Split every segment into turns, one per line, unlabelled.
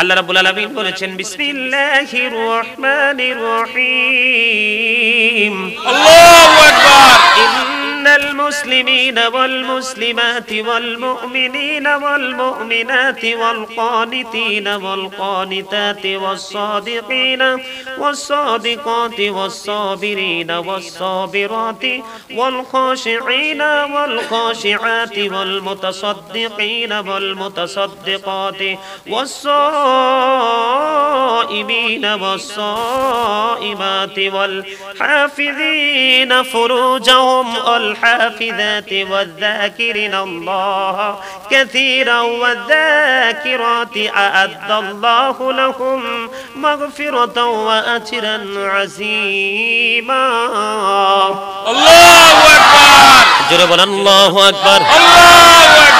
আল্লাহ রাব্বুল আলামিন বলেছেন বিসমিল্লাহির রহমানির রহিম আল্লাহু আকবার أن المسلمين والمسلمات والمؤمنين والمؤمنات والقانتين والقانتات والصادقين والصادقات والصابرين والصابرات والخاشعين والخاشعات والمتصدقين والمتصدقات والصادقين والصائمين والصائمات والحافظين فروجهم والحافظات والذاكرين الله كثيرا والذاكرات أعد الله لهم مغفرة وأجرا عزيما الله أكبر جرب الله أكبر الله أكبر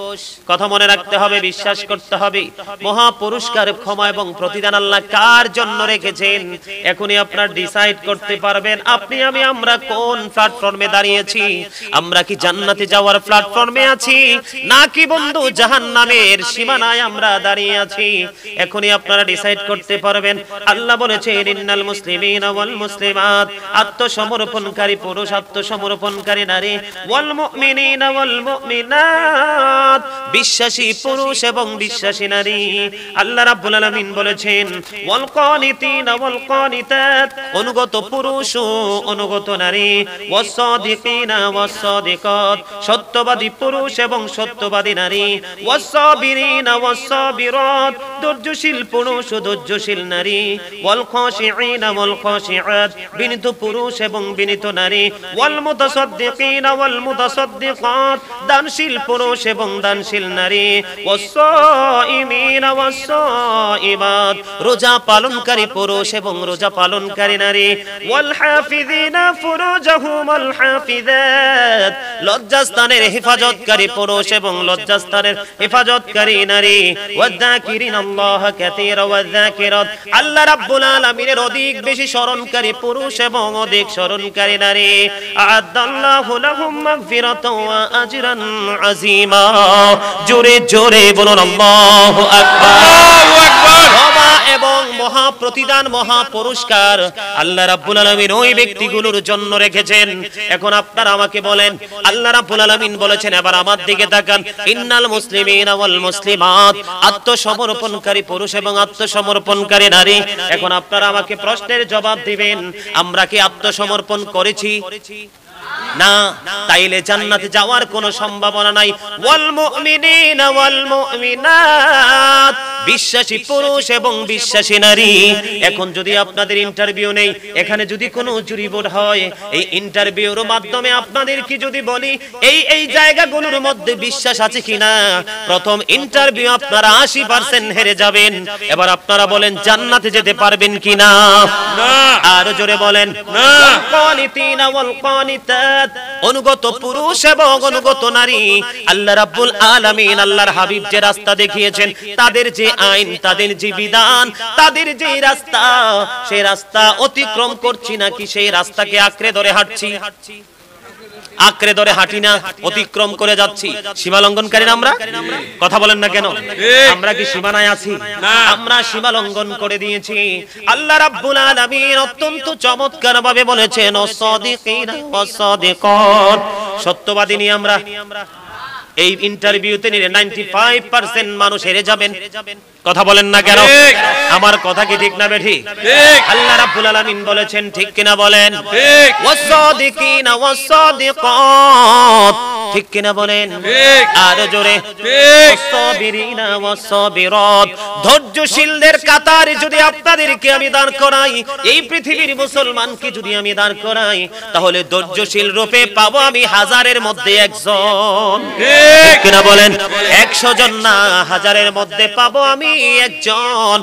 কথা মনে রাখতে হবে বিশ্বাস করতে হবে মহাপুরস্কার ক্ষমা এবং প্রতিদান আল্লাহ কার জন্য রেখেছেন এখনই আপনার ডিসাইড করতে পারবেন আপনি আমি আমরা কোন প্ল্যাটফর্মে দাঁড়িয়েছি আমরা কি জান্নাতে যাওয়ার প্ল্যাটফর্মে আছি নাকি বন্ধু জাহান্নামের সীমানায় আমরা দাঁড়িয়ে আছি এখনই আপনারা ডিসাইড করতে পারবেন আল্লাহ বলেছে ইন্নাল মুসলিমিন ওয়াল মুসলিমাত আত্মসমর্পণকারী পুরুষ আত্মসমর্পণকারী নারী ওয়াল মুমিনিন ওয়াল মুমিনাত বিশ্বাসী পুরুষ এবং বিশ্বাসী নারী আল্লাহ রাব্বুল আলামিন বলেছেন ওয়াল কানিতিন ওয়াল কানিতাত অনুগত পুরুষ ও অনুগত নারী ওয়াস সাদিকিনা সত্যবাদী পুরুষ এবং সত্যবাদী নারী ওয়াস সাবিরিনা ধৈর্যশীল পুরুষ ও ধৈর্যশীল নারী ওয়াল খাশিঈনা ওয়াল খাশিআত বিনীত পুরুষ এবং বিনীত নারী ওয়াল মুতাসাদ্দিকিনা ওয়াল মুতাসাদ্দিকাত দানশীল পুরুষ এবং দান দানশীল নারী রোজা পালনকারী পুরুষ এবং রোজা পালনকারী নারী লজ্জাস্থানের হেফাজতকারী পুরুষ এবং লজ্জাস্থানের হেফাজতকারী নারী আল্লাহ রাব্বুল অধিক বেশি স্মরণকারী পুরুষ এবং অধিক স্মরণকারী নারী আদাল্লাহু লাহুম জোরে জোরে বলুন আল্লাহ আকবার প্রতিদান মহা পুরস্কার আল্লাহ রাব্বুল আলামিন ওই ব্যক্তিগুলোর জন্য রেখেছেন এখন আপনারা আমাকে বলেন আল্লাহ রাব্বুল আলামিন বলেছেন এবার আমার দিকে তাকান ইন্নাল মুসলিমিনা ওয়াল মুসলিমাত আত্মসমর্পণকারী পুরুষ এবং আত্মসমর্পণকারী নারী এখন আপনারা আমাকে প্রশ্নের জবাব দিবেন আমরা কি আত্মসমর্পণ করেছি না তাইলে জান্নাতে যাওয়ার কোনো সম্ভাবনা নাই ওয়াল মুমিনিনা ওয়াল মুমিনাত বিশ্বাসী পুরুষ এবং বিশ্বাসী নারী এখন যদি আপনাদের ইন্টারভিউ নেই এখানে যদি কোনো জুরি বোর্ড হয় এই ইন্টারভিউর মাধ্যমে আপনাদের কি যদি বলি এই এই জায়গাগুলোর মধ্যে বিশ্বাস আছে কিনা প্রথম ইন্টারভিউ আপনারা আশি পার্সেন্ট হেরে যাবেন এবার আপনারা বলেন জান্নাতে যেতে পারবেন কিনা আর জোরে বলেন অনুগত পুরুষ এবং অনুগত নারী আল্লাহ রাব্বুল আলামিন আল্লাহর হাবিব যে রাস্তা দেখিয়েছেন তাদের যে আইন তাদের যে বিধান তাদের যে রাস্তা সে রাস্তা অতিক্রম করছি নাকি সেই রাস্তাকে আঁকড়ে ধরে হাঁটছি আঁকড়ে ধরে হাঁটি না অতিক্রম করে যাচ্ছি সীমা লঙ্ঘনকারী আমরা কথা বলেন না কেন আমরা কি সীমানায় আছি আমরা সীমা লঙ্ঘন করে দিয়েছি আল্লাহ রাব্বুল আলামিন অত্যন্ত চমৎকার ভাবে বলেছেন অসাদিকিনা অসাদিকাত সত্যবাদী আমরা এই ইন্টারভিউতে নিলে 95% মানুষ হেরে যাবেন কথা বলেন না কেন আমার কথা কি ঠিক না বেঠি আল্লাহ রাব্বুল আলামিন বলেছেন ঠিক কিনা বলেন ঠিক ওয়াসাদিকিনা ওয়াসাদিকাত ঠিক কিনা বলেন আর জোরে ধৈর্যশীলদের কাতার যদি আপনাদেরকে আমি দান করাই এই পৃথিবীর মুসলমানকে যদি আমি দান করাই তাহলে ধৈর্যশীল রূপে পাবো আমি হাজারের মধ্যে একজন কিনা বলেন একশো জন না হাজারের মধ্যে পাবো আমি একজন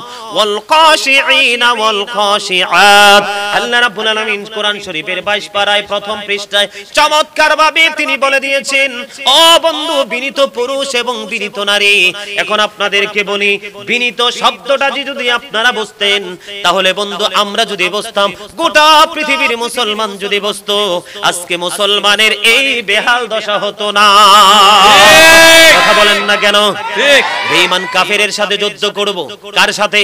আল্লাহ রাব্বুল আলামিন কোরআন শরীফের 22 পারায় প্রথম পৃষ্ঠায় চমৎকারভাবে তিনি বলে দিয়েছে দিয়েছেন ও বন্ধু বিনীত পুরুষ এবং বিনীত নারী এখন আপনাদেরকে বলি বিনীত শব্দটা যদি আপনারা বুঝতেন তাহলে বন্ধু আমরা যদি বসতাম গোটা পৃথিবীর মুসলমান যদি বসতো আজকে মুসলমানের এই বেহাল দশা হতো না কথা বলেন না কেন বেঈমান কাফের সাথে যুদ্ধ করব কার সাথে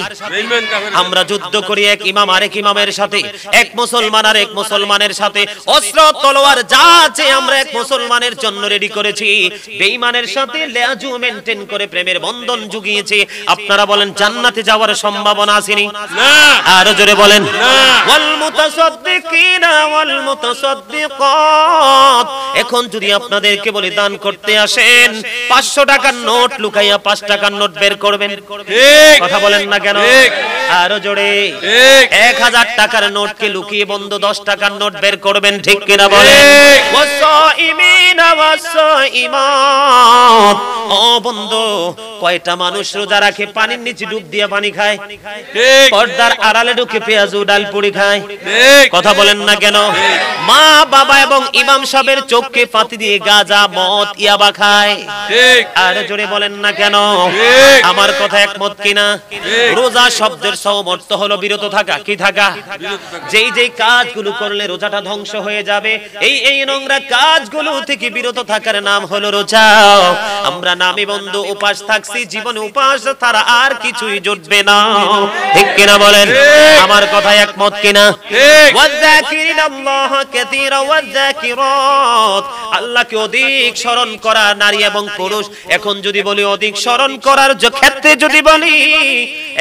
আমরা যুদ্ধ করি এক ইমাম আরেক ইমামের সাথে এক মুসলমান আর এক মুসলমানের সাথে অস্ত্র তলোয়ার যা আছে আমরা এক মুসলমানের জন্য রেডি করেছি বেঈমানের সাথে লেয়াজু মেনটেন করে প্রেমের বন্ধন জুগিয়েছি আপনারা বলেন জান্নাতে যাওয়ার সম্ভাবনা আসেনি না আরো জোরে বলেন না ওয়াল মুতাসাদ্দিকিনা ওয়াল মুতাসাদ্দিকাত এখন যদি আপনাদেরকে বলি দান করতে আসেন 500 টাকার নোট লুকাইয়া 5 টাকার নোট বের করবেন ঠিক কথা বলেন না কেন ঠিক আরো জোরে ঠিক 1000 টাকার নোটকে লুকিয়ে বন্ধ 10 টাকার নোট বের করবেন ঠিক কিনা বলেন ওয়াসাইমিনা ওয়া বন্ধু কয়টা মানুষ রোজা রাখে পানির নিচে ডুব দিয়ে পানি খায় পর্দার আড়ালে ঢুকে পেঁয়াজ ডাল খায় কথা বলেন না কেন মা বাবা এবং ইমাম সাহেবের চোখকে পাতি দিয়ে গাজা ইয়াবা খায় আর জোরে বলেন না কেন আমার কথা একমত কিনা রোজা শব্দের সৌমর্থ হলো বিরত থাকা কি থাকা যেই যেই কাজগুলো করলে রোজাটা ধ্বংস হয়ে যাবে এই এই নোংরা কাজগুলো থেকে বিরত থাকার নাম হলো রোজা আমরা নামি বন্ধু উপাস থাকছি জীবনে উপাস তারা আর কিছুই জুটবে না ঠিক কিনা বলেন আমার কথা একমত কিনা আল্লাহকে অধিক স্মরণ করা নারী এবং পুরুষ এখন যদি বলি অধিক স্মরণ করার ক্ষেত্রে যদি বলি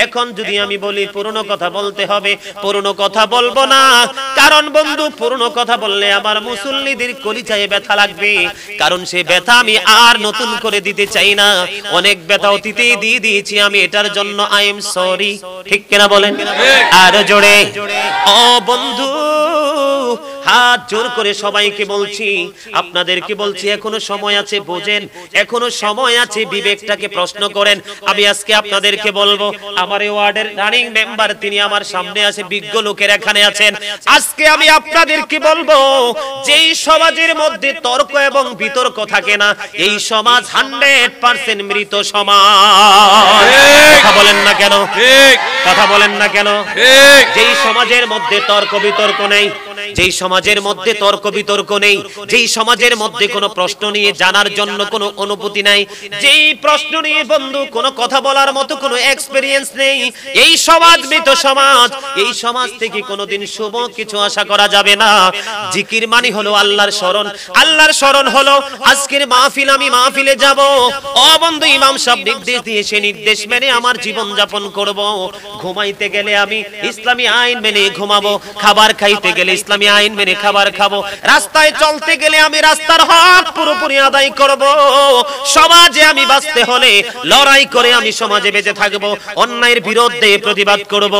এখন যদি আমি বলি পুরনো কথা বলতে হবে পুরনো কথা বলবো না কারণ বন্ধু পুরনো কথা বললে আমার মুসল্লিদের কলিচায় ব্যথা লাগবে কারণ সে ব্যথা আমি আর নতুন করে দিতে চাই না অনেক ব্যথা অতীতেই দিয়ে দিয়েছি আমি এটার জন্য আই এম সরি ঠিক কেনা বলেন আর জোরে ও বন্ধু হাত জোর করে সবাইকে বলছি আপনাদেরকে বলছি এখনো সময় আছে বোঝেন এখনো সময় আছে বিবেকটাকে প্রশ্ন করেন আমি আজকে আপনাদেরকে বলবো আমার এই ওয়ার্ডের রানিং মেম্বার তিনি আমার সামনে আছে বিজ্ঞ লোকের এখানে আছেন আজকে আমি আপনাদেরকে বলবো যেই সমাজের মধ্যে তর্ক এবং বিতর্ক থাকে না এই সমাজ হান্ড্রেড পার্সেন্ট মৃত সমাজ কথা বলেন না কেন কথা বলেন না কেন যেই সমাজের মধ্যে তর্ক বিতর্ক নেই যেই সমাজের মধ্যে তর্ক বিতর্ক নেই যেই সমাজের মধ্যে কোনো প্রশ্ন নিয়ে জানার জন্য কোনো অনুভূতি নাই যেই প্রশ্ন নিয়ে বন্ধু কোনো কথা বলার মতো কোনো এক্সপেরিয়েন্স নেই এই সমাজ মৃত সমাজ এই সমাজ থেকে কোনোদিন শুভ কিছু আশা করা যাবে না জিকির মানে হলো আল্লাহর স্মরণ আল্লাহর স্মরণ হলো আজকের মাহফিল আমি মাহফিলে যাব অবন্ধু ইমাম সব নির্দেশ দিয়ে সে নির্দেশ মেনে আমার জীবন যাপন করব ঘুমাইতে গেলে আমি ইসলামী আইন মেনে ঘুমাবো খাবার খাইতে গেলে ইসলামী আইন মেনে খাবার খাবো রাস্তায় চলতে গেলে আমি রাস্তার হক পুরোপুরি আদায় করব সমাজে আমি বাঁচতে হলে লড়াই করে আমি সমাজে বেঁচে থাকব অন্যায়ের বিরুদ্ধে প্রতিবাদ করব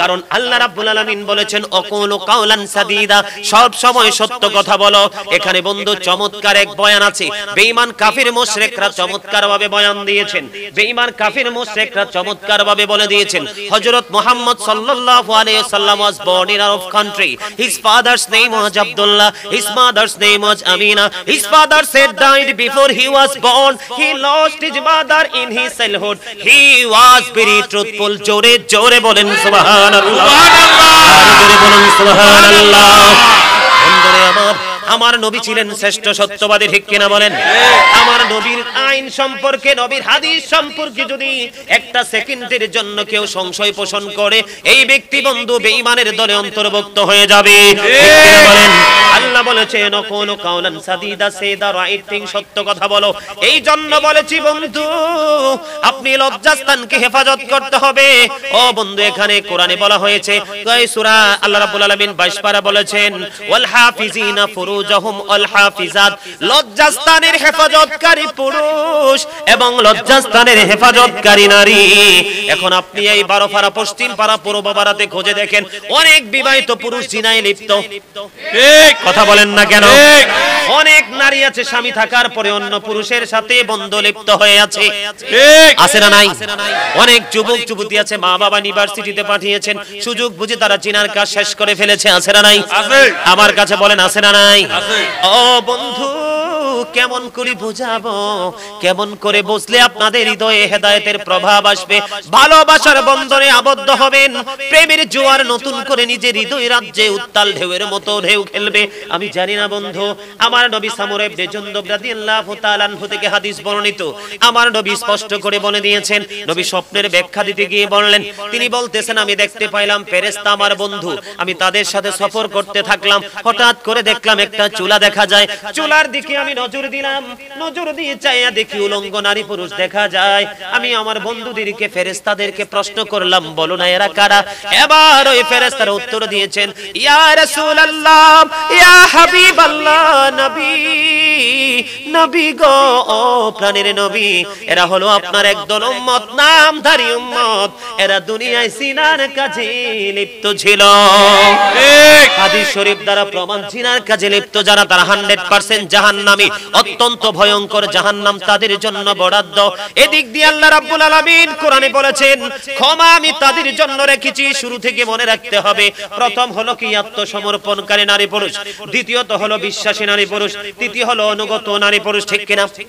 কারণ আল্লাহ রাব্বুল আলামিন বলেছেন অকুল কাওলান সাদিদা সব সময় সত্য কথা বলো এখানে বন্ধু চমৎকার এক বয়ান আছে বেঈমান কাফির মুশরিকরা চমৎকারভাবে বয়ান দিয়েছেন বেঈমান কাফির মুশরিকরা চমৎকারভাবে বলে দিয়েছেন হযরত মুহাম্মদ সাল্লাল্লাহু আলাইহি ওয়াসাল্লাম was born in our country his father's name was Abdullah. His mother's name was Amina. His father said died before he was born. He lost his mother in his childhood. He was very truthful. Jore jore bolen subhanallah. Subhanallah. Jore bolen subhanallah. আমার নবী ছিলেন শ্রেষ্ঠ সত্যবাদী ঠিক কিনা বলেন আমার নবীর আইন সম্পর্কে নবীর হাদিস সম্পর্কে যদি একটা সেকেন্ডের জন্য কেউ সংশয় পোষণ করে এই ব্যক্তি বন্ধু বেঈমানের দলে অন্তর্ভুক্ত হয়ে যাবে আল্লাহ বলেছেন কোন কাউলান সাদিদা সেদা সত্য কথা বলো এই জন্য বলেছি বন্ধু আপনি লজ্জাস্থানকে হেফাজত করতে হবে ও বন্ধু এখানে কোরআনে বলা হয়েছে সূরা আল্লাহ রাব্বুল আলামিন 22 পারা বলেছেন ওয়াল হাফিজিনা ফুরু ফুরুজাহুম আল হাফিজাত লজ্জাস্থানের হেফাজতকারী পুরুষ এবং লজ্জাস্থানের হেফাজতকারী নারী এখন আপনি এই বারোপাড়া পশ্চিম পাড়া দেখেন অনেক বিবাহিত পুরুষ জিনায় লিপ্ত কথা বলেন না কেন অনেক নারী আছে স্বামী থাকার পরে অন্য পুরুষের সাথে বন্ধ লিপ্ত হয়ে আছে আছে না নাই অনেক যুবক যুবতী আছে মা বাবা ইউনিভার্সিটিতে পাঠিয়েছেন সুযোগ বুঝে তারা চিনার কাজ শেষ করে ফেলেছে আছে না নাই আমার কাছে বলেন আছে না নাই ও বন্ধু কেমন করে বোঝাবো কেমন করে বসলে আপনাদের হৃদয়ে হেদায়েতের প্রভাব আসবে ভালোবাসার বন্ধনে আবদ্ধ হবেন প্রেমের জোয়ার নতুন করে নিজের হৃদয় রাজ্যে উত্তাল ঢেউয়ের মতো ঢেউ খেলবে আমি জানি না বন্ধু আমার নবী সামুরাইব দেজন্দব রাদিয়াল্লাহু তাআলা আনহু থেকে হাদিস বর্ণিত আমার নবী স্পষ্ট করে বলে দিয়েছেন নবী স্বপ্নের ব্যাখ্যা দিতে গিয়ে বললেন তিনি বলতেছেন আমি দেখতে পাইলাম ফেরেশতা আমার বন্ধু আমি তাদের সাথে সফর করতে থাকলাম হঠাৎ করে দেখলাম একটা চুলা দেখা যায় চুলার দিকে আমি নজর দিলাম নজর দিয়ে চাইয়া দেখি উলঙ্গ নারী পুরুষ দেখা যায় আমি আমার বন্ধুদেরকে ফেরেস্তাদেরকে প্রশ্ন করলাম বলো না এরা কারা এবার ওই ফেরেস্তার উত্তর দিয়েছেন ইয়া রাসূলুল্লাহ ইয়া হাবিবাল্লাহ নবী নবী গো ও প্রাণের নবী এরা হলো আপনার একদল উম্মত নামধারী উম্মত এরা দুনিয়ায় সিনার কাজে লিপ্ত ছিল হাদিস শরীফ দ্বারা প্রমাণ সিনার কাজে লিপ্ত যারা তারা 100% জাহান্নামী অত্যন্ত ভয়ঙ্কর জাহান্নাম তাদের জন্য বরাদ্দ এদিক দিয়ে আল্লাহ রাব্বুল আলামিন কোরআনে বলেছেন ক্ষমা আমি তাদের জন্য রেখেছি শুরু থেকে মনে রাখতে হবে প্রথম হলো কি আত্মসমর্পণকারী নারী পুরুষ দ্বিতীয়ত হলো বিশ্বাসী নারী পুরুষ তৃতীয় হলো অনুগত নারী পুরুষ ঠিক কিনা ঠিক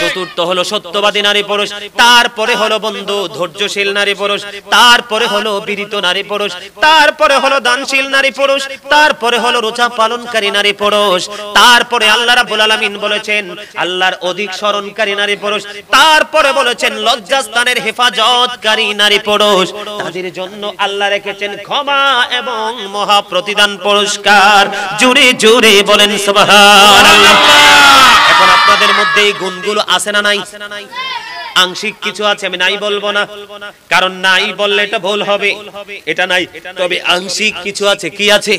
চতুর্থ হলো সত্যবাদী নারী পুরুষ তারপরে হলো বন্ধু ধৈর্যশীল নারী পুরুষ তারপরে হলো বিরিত নারী পুরুষ তারপরে হলো দানশীল নারী পুরুষ তারপরে হলো রোজা পালনকারী নারী পুরুষ তারপরে আল্লাহ রাব্বুল আলামিন বলেছেন আল্লাহর অধিক স্মরণকারী নারী পুরুষ তারপরে বলেছেন লজ্জাস্থানের হেফাজতকারী নারী পুরুষ তাদের জন্য আল্লাহ রেখেছেন ক্ষমা এবং মহা প্রতিদান পুরস্কার জুড়ে জুড়ে বলেন সুবহানাল্লাহ মধ্যে এই গুণগুলো আছে না নাই আংশিক কিছু আছে আমি নাই বলবো না কারণ নাই বললে এটা ভুল হবে এটা নাই তবে আংশিক কিছু আছে কি আছে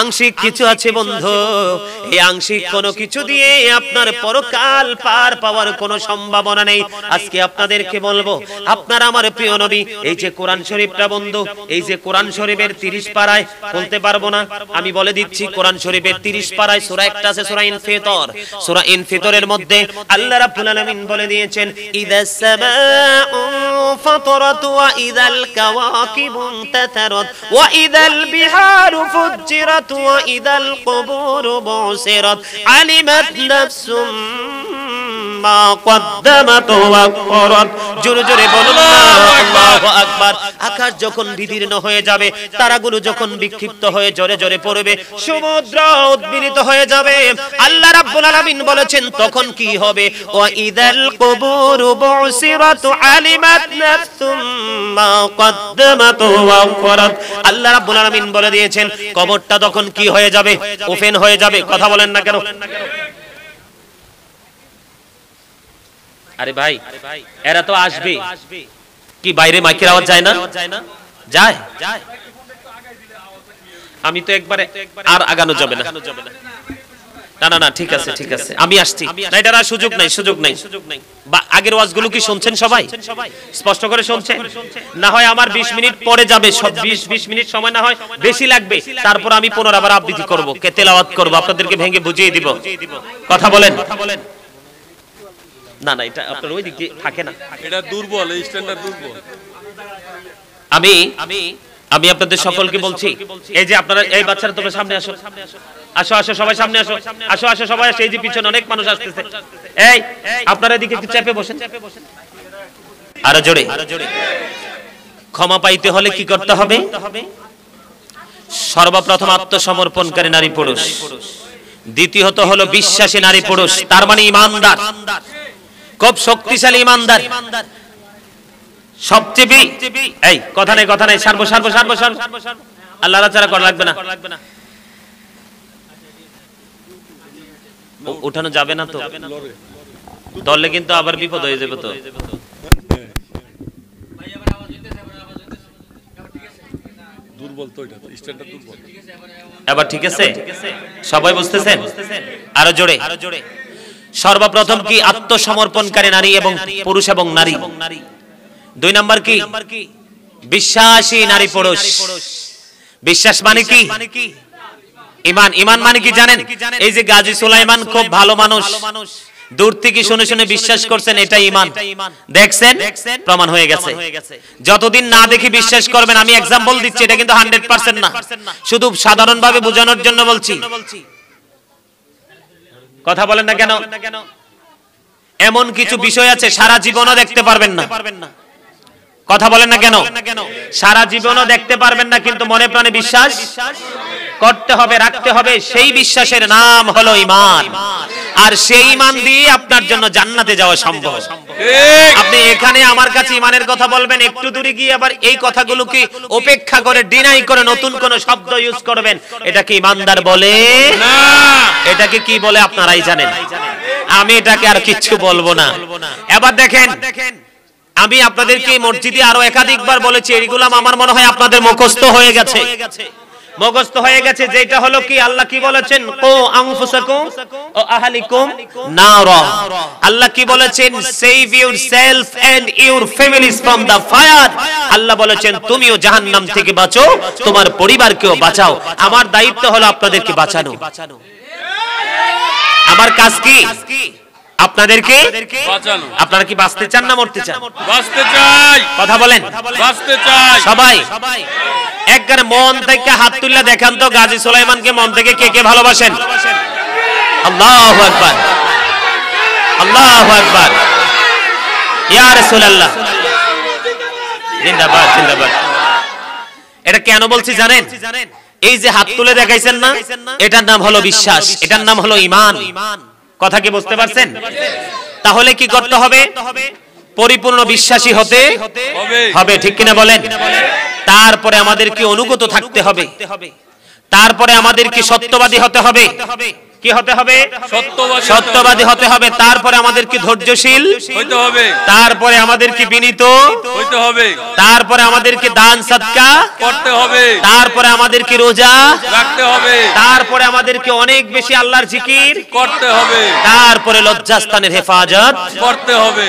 আংশিক কিছু আছে বন্ধু এই আংশিক কোনো কিছু দিয়ে আপনার পরকাল পার পাওয়ার কোনো সম্ভাবনা নেই আজকে আপনাদেরকে বলবো আপনার আমার প্রিয় নবী এই যে কোরআন শরীফটা বন্ধু এই যে কোরআন শরীফের 30 পারায় বলতে পারবো না আমি বলে দিচ্ছি কোরআন শরীফের 30 পারায় সূরা একটা আছে সূরা ইনফিতর সূরা ইনফিতরের মধ্যে আল্লাহ রাব্বুল আলামিন বলে দিয়েছেন إذا السماء فطرت وإذا الكواكب انتثرت وإذا البحار فجرت وإذا القبور بعثرت علمت نفس আকাশ যখন বিদীর্ণ হয়ে যাবে তারাগুলো যখন বিক্ষিপ্ত হয়ে জোরে জোরে পড়বে সমুদ্র হয়ে যাবে আল্লাহ রাব্বুল আলামিন বলেছেন তখন কি হবে ইদাল বুসিরাত আলিমাত নাফসুম মা কদ্দামাত ওয়া আল্লাহ রাব্বুল আলামিন বলে দিয়েছেন কবরটা তখন কি হয়ে যাবে ওপেন হয়ে যাবে কথা বলেন না কেন আরে ভাই এরা তো আসবে কি বাইরে মাইকের আওয়াজ যায় না যায় আমি তো একবারে আর আগানো যাবে না না না না ঠিক আছে ঠিক আছে আমি আসছি রাইটার আর সুযোগ নাই সুযোগ নাই আগের ওয়াজগুলো কি শুনছেন সবাই স্পষ্ট করে শুনছেন না হয় আমার 20 মিনিট পরে যাবে সব 20 20 মিনিট সময় না হয় বেশি লাগবে তারপর আমি পুনরাবার আবৃত্তি করব কে তেলাওয়াত করব আপনাদেরকে ভেঙে বুঝিয়ে দিব কথা বলেন কথা বলেন না না এটা আপনার ওই দিক থাকে না এটা দুর্বল স্ট্যান্ডার্ড দুর্বল আমি আমি আমি আপনাদের সকলকে বলছি এই যে আপনারা এই বাচ্চারা তোমরা সামনে আসো আসো আসো সবাই সামনে আসো আসো আসো সবাই আসো এই যে পিছনে অনেক মানুষ আসতেছে এই আপনারা এদিকে একটু চেপে বসেন আরো জোরে ক্ষমা পাইতে হলে কি করতে হবে সর্বপ্রথম আত্মসমর্পণকারী নারী পুরুষ দ্বিতীয়ত হলো বিশ্বাসী নারী পুরুষ তার মানে ইমানদার খুব শক্তিশালী ইমানদার সবচেয়ে এই কথা নেই কথা নেই সার্ব সার্ব সার্ব সার্ব আল্লাহ ছাড়া করা লাগবে না উঠানো যাবে না তো দলে কিন্তু আবার বিপদ হয়ে যাবে তো এবার ঠিক আছে সবাই বুঝতেছেন আরো জোরে আরো জোরে সর্বপ্রথম কি আত্মসমর্পণকারী নারী এবং পুরুষ এবং নারী দুই নাম্বার কি বিশ্বাসী নারী পুরুষ বিশ্বাস মানে কি ইমান ইমান মানে কি জানেন এই যে গাজী সুলাইমান খুব ভালো মানুষ দূর থেকে শুনে শুনে বিশ্বাস করছেন এটা ইমান দেখছেন প্রমাণ হয়ে গেছে যতদিন না দেখি বিশ্বাস করবেন আমি এক্সাম্পল দিচ্ছি এটা কিন্তু হান্ড্রেড না শুধু সাধারণভাবে বোঝানোর জন্য বলছি কথা বলেন না কেন এমন কিছু বিষয় আছে সারা জীবনও দেখতে পারবেন না কথা বলেন না কেন সারা জীবনও দেখতে পারবেন না কিন্তু মনে প্রাণে বিশ্বাস করতে হবে রাখতে হবে সেই বিশ্বাসের নাম হলো ইমান আর সেই ইমান দিয়ে আপনার জন্য জান্নাতে যাওয়া সম্ভব আপনি এখানে আমার কাছে ইমানের কথা বলবেন একটু দূরে গিয়ে আবার এই কথাগুলোকে উপেক্ষা করে ডিনাই করে নতুন কোন শব্দ ইউজ করবেন এটাকে ইমানদার বলে না এটাকে কি বলে আপনারাই জানেন আমি এটাকে আর কিচ্ছু বলবো না এবার দেখেন আমি আপনাদেরকে মসজিদে আরো একাধিকবার বলেছি এগুলাম আমার মনে হয় আপনাদের মুখস্থ হয়ে গেছে মগস্ত হয়ে গেছে যেটা হলো কি আল্লাহ কি বলেছেন ও আনফুসাকুম ও আহলিকুম নারা আল্লাহ কি বলেছেন save yourself and your families from the fire আল্লাহ বলেছেন তুমিও জাহান্নাম থেকে বাঁচো তোমার পরিবারকেও বাঁচাও আমার দায়িত্ব হলো আপনাদেরকে বাঁচানো আমার কাজ কি আপনাদেরকে আপনারা কি বাঁচতে চান না মরতে চান কথা বলেন সবাই একবার মন থেকে হাত তুললে দেখান তো গাজী সুলাইমানকে মন থেকে কে কে ভালোবাসেন জিন্দাবাদ জিন্দাবাদ এটা কেন বলছি জানেন এই যে হাত তুলে দেখাইছেন না এটার নাম হলো বিশ্বাস এটার নাম হলো ইমান কথা কি বুঝতে পারছেন তাহলে কি করতে হবে পরিপূর্ণ বিশ্বাসী হতে হবে ঠিক কিনা বলেন তারপরে আমাদেরকে অনুগত থাকতে হবে তারপরে আমাদের কি সত্যবাদী হতে হবে কি হতে হবে সত্যবাদী হতে হবে তারপরে আমাদের কি ধৈর্যশীল হইতে হবে তারপরে আমাদের কি বিনীত হইতে হবে তারপরে আমাদের কি দান সাদকা করতে হবে তারপরে আমাদের কি রোজা রাখতে হবে তারপরে আমাদের কি অনেক বেশি আল্লাহর জিকির করতে হবে তারপরে লজ্জাস্থানের হেফাজত করতে হবে